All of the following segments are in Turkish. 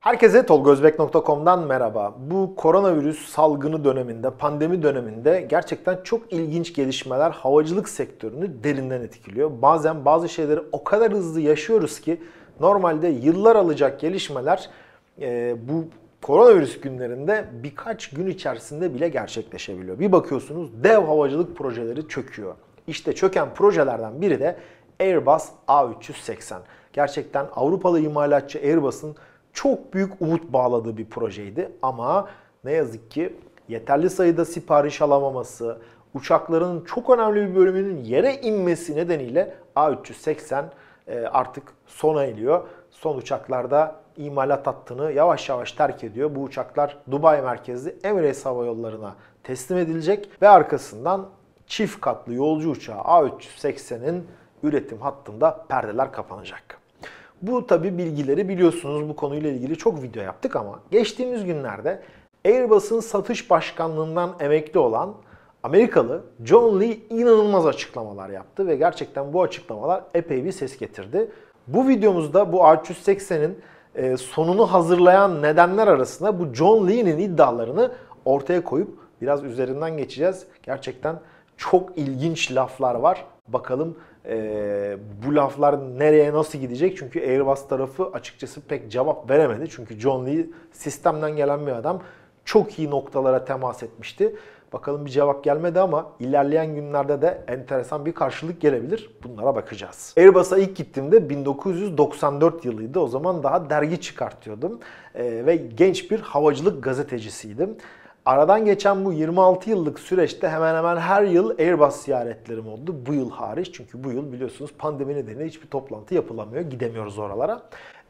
Herkese tolgozbek.com'dan merhaba. Bu koronavirüs salgını döneminde, pandemi döneminde gerçekten çok ilginç gelişmeler havacılık sektörünü derinden etkiliyor. Bazen bazı şeyleri o kadar hızlı yaşıyoruz ki normalde yıllar alacak gelişmeler e, bu koronavirüs günlerinde birkaç gün içerisinde bile gerçekleşebiliyor. Bir bakıyorsunuz dev havacılık projeleri çöküyor. İşte çöken projelerden biri de Airbus A380. Gerçekten Avrupalı imalatçı Airbus'un çok büyük umut bağladığı bir projeydi ama ne yazık ki yeterli sayıda sipariş alamaması, uçakların çok önemli bir bölümünün yere inmesi nedeniyle A380 e, artık sona eliyor. Son uçaklarda imalat hattını yavaş yavaş terk ediyor. Bu uçaklar Dubai merkezli Emirates Hava Yolları'na teslim edilecek ve arkasından çift katlı yolcu uçağı A380'in üretim hattında perdeler kapanacak. Bu tabi bilgileri biliyorsunuz bu konuyla ilgili çok video yaptık ama geçtiğimiz günlerde Airbus'un satış başkanlığından emekli olan Amerikalı John Lee inanılmaz açıklamalar yaptı ve gerçekten bu açıklamalar epey bir ses getirdi. Bu videomuzda bu A380'in e, sonunu hazırlayan nedenler arasında bu John Lee'nin iddialarını ortaya koyup biraz üzerinden geçeceğiz. Gerçekten çok ilginç laflar var. Bakalım e, bu laflar nereye nasıl gidecek? Çünkü Airbus tarafı açıkçası pek cevap veremedi. Çünkü John Lee sistemden gelen bir adam çok iyi noktalara temas etmişti. Bakalım bir cevap gelmedi ama ilerleyen günlerde de enteresan bir karşılık gelebilir. Bunlara bakacağız. Airbus'a ilk gittiğimde 1994 yılıydı. O zaman daha dergi çıkartıyordum ee, ve genç bir havacılık gazetecisiydim. Aradan geçen bu 26 yıllık süreçte hemen hemen her yıl Airbus ziyaretlerim oldu. Bu yıl hariç çünkü bu yıl biliyorsunuz pandemi nedeniyle hiçbir toplantı yapılamıyor. Gidemiyoruz oralara.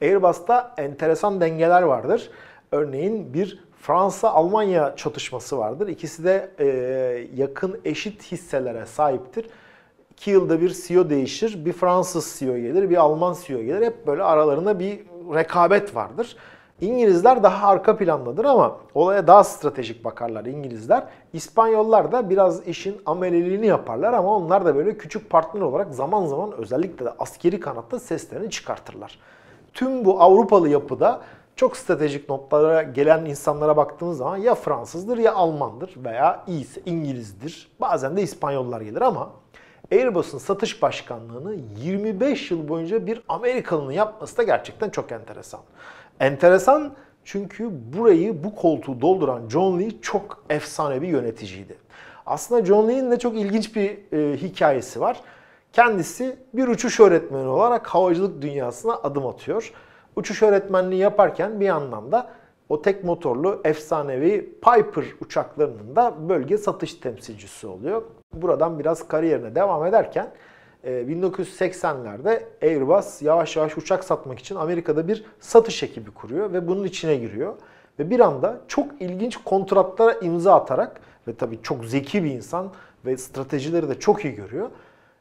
Airbus'ta enteresan dengeler vardır. Örneğin bir Fransa-Almanya çatışması vardır. İkisi de e, yakın eşit hisselere sahiptir. İki yılda bir CEO değişir. Bir Fransız CEO gelir, bir Alman CEO gelir. Hep böyle aralarında bir rekabet vardır. İngilizler daha arka plandadır ama olaya daha stratejik bakarlar İngilizler. İspanyollar da biraz işin ameleliğini yaparlar ama onlar da böyle küçük partner olarak zaman zaman özellikle de askeri kanatta seslerini çıkartırlar. Tüm bu Avrupalı yapıda çok stratejik notlara gelen insanlara baktığınız zaman ya Fransızdır ya Almandır veya iyisi İngilizdir. Bazen de İspanyollar gelir ama Airbus'un satış başkanlığını 25 yıl boyunca bir Amerikalının yapması da gerçekten çok enteresan. Enteresan çünkü burayı bu koltuğu dolduran John Lee çok efsane bir yöneticiydi. Aslında John Lee'nin de çok ilginç bir e, hikayesi var. Kendisi bir uçuş öğretmeni olarak havacılık dünyasına adım atıyor. Uçuş öğretmenliği yaparken bir yandan da o tek motorlu efsanevi Piper uçaklarının da bölge satış temsilcisi oluyor. Buradan biraz kariyerine devam ederken 1980'lerde ee, Airbus yavaş yavaş uçak satmak için Amerika'da bir satış ekibi kuruyor ve bunun içine giriyor. Ve bir anda çok ilginç kontratlara imza atarak ve tabii çok zeki bir insan ve stratejileri de çok iyi görüyor.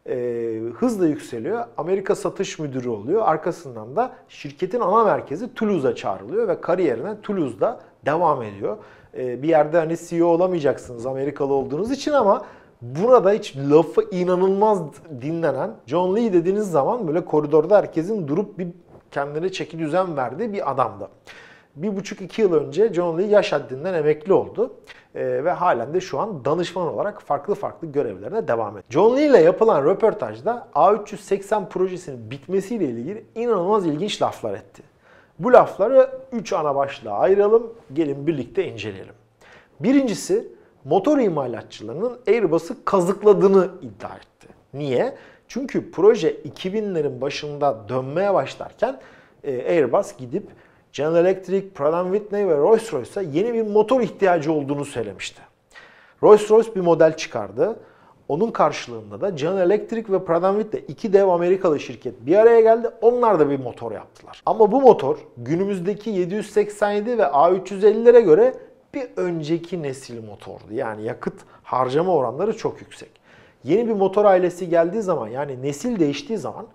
Ee, hızla yükseliyor. Amerika satış müdürü oluyor. Arkasından da şirketin ana merkezi Toulouse'a çağrılıyor ve kariyerine Toulouse'da devam ediyor. Ee, bir yerde hani CEO olamayacaksınız Amerikalı olduğunuz için ama Burada hiç lafı inanılmaz dinlenen John Lee dediğiniz zaman böyle koridorda herkesin durup bir kendine çeki düzen verdiği bir adamdı. Bir buçuk iki yıl önce John Lee yaş haddinden emekli oldu ee, ve halen de şu an danışman olarak farklı farklı görevlerine devam ediyor. John Lee ile yapılan röportajda A380 projesinin bitmesiyle ilgili inanılmaz ilginç laflar etti. Bu lafları 3 ana başlığa ayıralım, gelin birlikte inceleyelim. Birincisi motor imalatçılarının Airbus'u kazıkladığını iddia etti. Niye? Çünkü proje 2000'lerin başında dönmeye başlarken e, Airbus gidip General Electric, Pratt Whitney ve Rolls-Royce'a yeni bir motor ihtiyacı olduğunu söylemişti. Rolls-Royce bir model çıkardı. Onun karşılığında da General Electric ve Pratt Whitney iki dev Amerikalı şirket bir araya geldi. Onlar da bir motor yaptılar. Ama bu motor günümüzdeki 787 ve A350'lere göre bir önceki nesil motordu. Yani yakıt harcama oranları çok yüksek. Yeni bir motor ailesi geldiği zaman yani nesil değiştiği zaman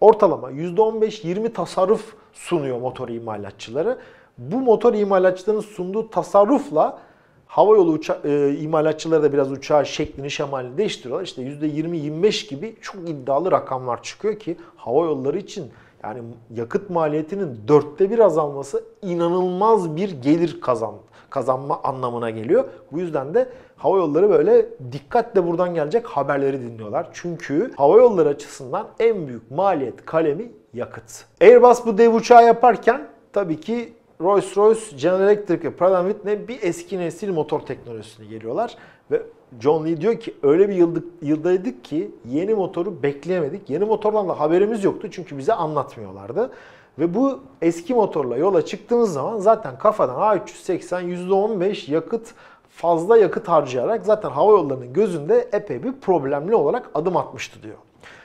ortalama %15-20 tasarruf sunuyor motor imalatçıları. Bu motor imalatçılarının sunduğu tasarrufla havayolu uça- e, imalatçıları da biraz uçağı şeklini şemalini değiştiriyorlar. İşte %20-25 gibi çok iddialı rakamlar çıkıyor ki havayolları için yani yakıt maliyetinin dörtte bir azalması inanılmaz bir gelir kazandı kazanma anlamına geliyor. Bu yüzden de hava yolları böyle dikkatle buradan gelecek haberleri dinliyorlar. Çünkü hava yolları açısından en büyük maliyet kalemi yakıt. Airbus bu dev uçağı yaparken tabii ki Rolls-Royce, General Electric ve Pratt Whitney bir eski nesil motor teknolojisini geliyorlar ve John Lee diyor ki öyle bir yıldık, yıldaydık ki yeni motoru bekleyemedik. Yeni motordan da haberimiz yoktu çünkü bize anlatmıyorlardı. Ve bu eski motorla yola çıktığınız zaman zaten kafadan A380 %15 yakıt fazla yakıt harcayarak zaten hava yollarının gözünde epey bir problemli olarak adım atmıştı diyor.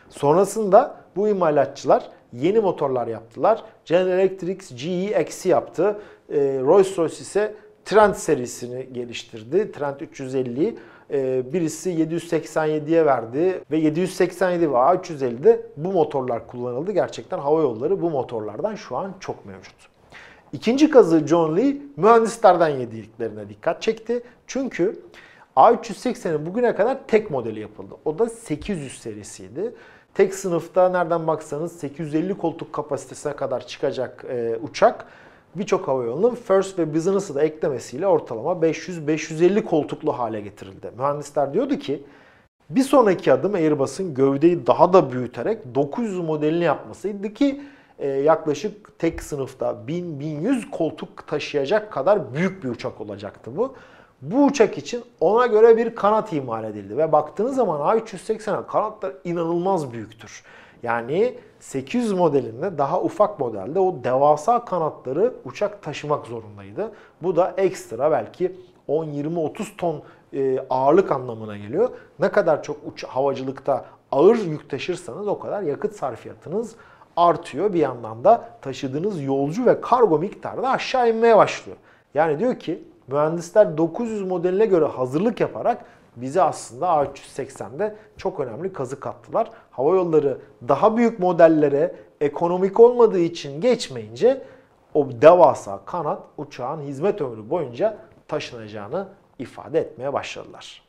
Sonrasında bu imalatçılar yeni motorlar yaptılar. General Electric GE-X'i yaptı. Ee, Rolls Royce ise Trent serisini geliştirdi. Trent 350'yi. Ee, birisi 787'ye verdi ve 787 ve A350'de bu motorlar kullanıldı. Gerçekten hava yolları bu motorlardan şu an çok mevcut. İkinci kazı John Lee mühendislerden yediklerine dikkat çekti. Çünkü A380'in bugüne kadar tek modeli yapıldı. O da 800 serisiydi. Tek sınıfta nereden baksanız 850 koltuk kapasitesine kadar çıkacak e, uçak birçok havayolunun First ve Business'ı da eklemesiyle ortalama 500-550 koltuklu hale getirildi. Mühendisler diyordu ki bir sonraki adım Airbus'un gövdeyi daha da büyüterek 900 modelini yapmasıydı ki e, yaklaşık tek sınıfta 1000-1100 koltuk taşıyacak kadar büyük bir uçak olacaktı bu. Bu uçak için ona göre bir kanat imal edildi ve baktığınız zaman A380'e kanatlar inanılmaz büyüktür. Yani 800 modelinde daha ufak modelde o devasa kanatları uçak taşımak zorundaydı. Bu da ekstra belki 10-20-30 ton e, ağırlık anlamına geliyor. Ne kadar çok uç havacılıkta ağır yük taşırsanız o kadar yakıt sarfiyatınız artıyor. Bir yandan da taşıdığınız yolcu ve kargo miktarı da aşağı inmeye başlıyor. Yani diyor ki mühendisler 900 modeline göre hazırlık yaparak bizi aslında A380'de çok önemli kazık attılar. Hava yolları daha büyük modellere ekonomik olmadığı için geçmeyince o devasa kanat uçağın hizmet ömrü boyunca taşınacağını ifade etmeye başladılar.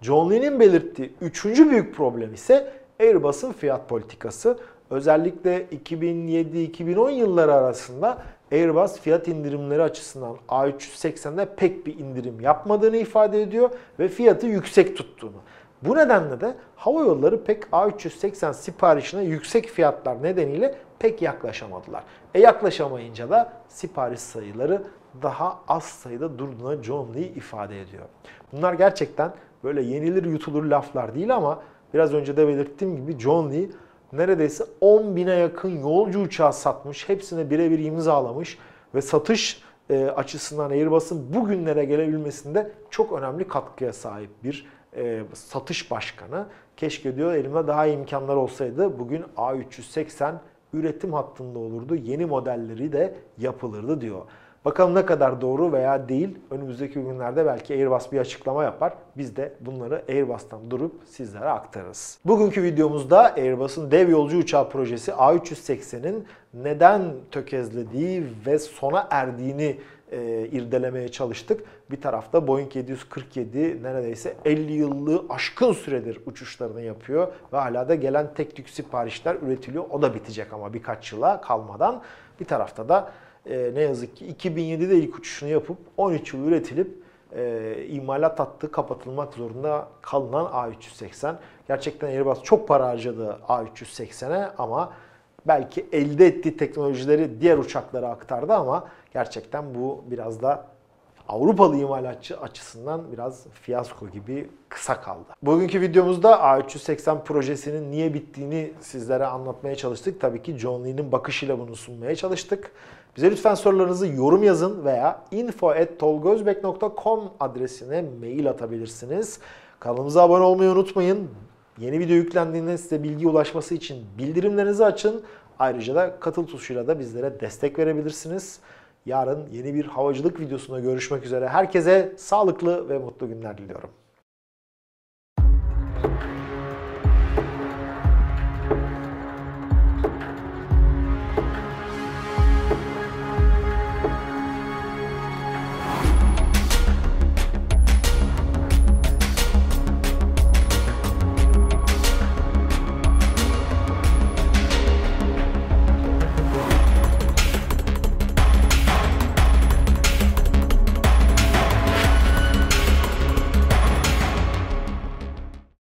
John Lee'nin belirttiği üçüncü büyük problem ise Airbus'un fiyat politikası. Özellikle 2007-2010 yılları arasında Airbus fiyat indirimleri açısından A380'de pek bir indirim yapmadığını ifade ediyor ve fiyatı yüksek tuttuğunu. Bu nedenle de hava yolları pek A380 siparişine yüksek fiyatlar nedeniyle pek yaklaşamadılar. E yaklaşamayınca da sipariş sayıları daha az sayıda durduğuna John Lee ifade ediyor. Bunlar gerçekten böyle yenilir yutulur laflar değil ama biraz önce de belirttiğim gibi John Lee neredeyse 10 bine yakın yolcu uçağı satmış. Hepsine birebir imzalamış ve satış e, açısından Airbus'un bugünlere gelebilmesinde çok önemli katkıya sahip bir e, satış başkanı. Keşke diyor elimde daha iyi imkanlar olsaydı bugün A380 üretim hattında olurdu. Yeni modelleri de yapılırdı diyor. Bakalım ne kadar doğru veya değil. Önümüzdeki günlerde belki Airbus bir açıklama yapar. Biz de bunları Airbus'tan durup sizlere aktarırız. Bugünkü videomuzda Airbus'un dev yolcu uçağı projesi A380'in neden tökezlediği ve sona erdiğini e, irdelemeye çalıştık. Bir tarafta Boeing 747 neredeyse 50 yıllığı aşkın süredir uçuşlarını yapıyor ve hala da gelen tek tük siparişler üretiliyor. O da bitecek ama birkaç yıla kalmadan. Bir tarafta da e, ne yazık ki 2007'de ilk uçuşunu yapıp 13 yıl üretilip e, imalat hattı kapatılmak zorunda kalınan A380. Gerçekten Airbus çok para harcadı A380'e ama belki elde ettiği teknolojileri diğer uçaklara aktardı ama gerçekten bu biraz da Avrupalı imalatçı açısından biraz fiyasko gibi kısa kaldı. Bugünkü videomuzda A380 projesinin niye bittiğini sizlere anlatmaya çalıştık. Tabii ki John Lee'nin bakışıyla bunu sunmaya çalıştık. Bize lütfen sorularınızı yorum yazın veya info.tolgozbek.com adresine mail atabilirsiniz. Kanalımıza abone olmayı unutmayın. Yeni video yüklendiğinde size bilgi ulaşması için bildirimlerinizi açın. Ayrıca da katıl tuşuyla da bizlere destek verebilirsiniz. Yarın yeni bir havacılık videosunda görüşmek üzere. Herkese sağlıklı ve mutlu günler diliyorum.